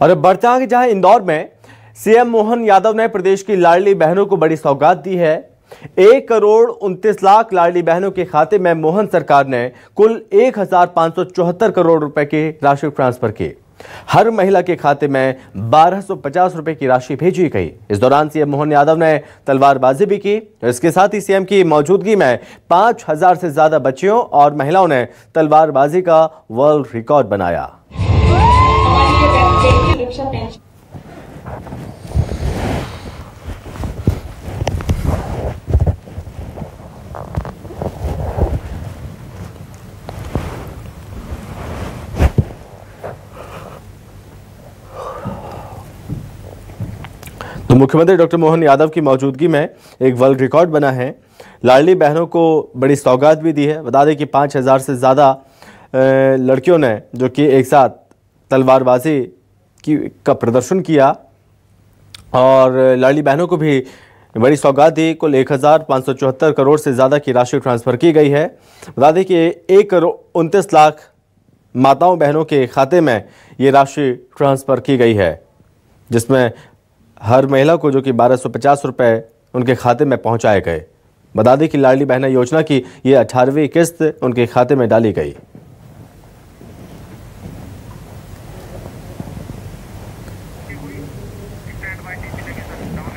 और अब बढ़ते हैं जहां इंदौर में सीएम मोहन यादव ने प्रदेश की लाडली बहनों को बड़ी सौगात दी है एक करोड़ उनतीस लाख लाडली बहनों के खाते में मोहन सरकार ने कुल एक करोड़ रुपए की राशि ट्रांसफर की हर महिला के खाते में 1250 रुपए की राशि भेजी गई इस दौरान सीएम मोहन यादव ने तलवारबाजी भी की इसके साथ ही सीएम की मौजूदगी में 5000 से ज्यादा बच्चियों और महिलाओं ने तलवारबाजी का वर्ल्ड रिकॉर्ड बनाया तो मुख्यमंत्री डॉक्टर मोहन यादव की मौजूदगी में एक वर्ल्ड रिकॉर्ड बना है लाडली बहनों को बड़ी सौगात भी दी है बता दें कि पाँच हज़ार से ज़्यादा लड़कियों ने जो कि एक साथ तलवारबाजी की का प्रदर्शन किया और लाडली बहनों को भी बड़ी सौगात दी कुल एक हज़ार पाँच सौ चौहत्तर करोड़ से ज़्यादा की राशि ट्रांसफ़र की गई है बता दें कि एक करोड़ उनतीस लाख माताओं बहनों के खाते में ये राशि ट्रांसफ़र की गई है जिसमें हर महिला को जो कि बारह सौ उनके खाते में पहुँचाए गए बता दें कि लाडली बहना योजना की ये अठारहवीं किस्त उनके खाते में डाली गई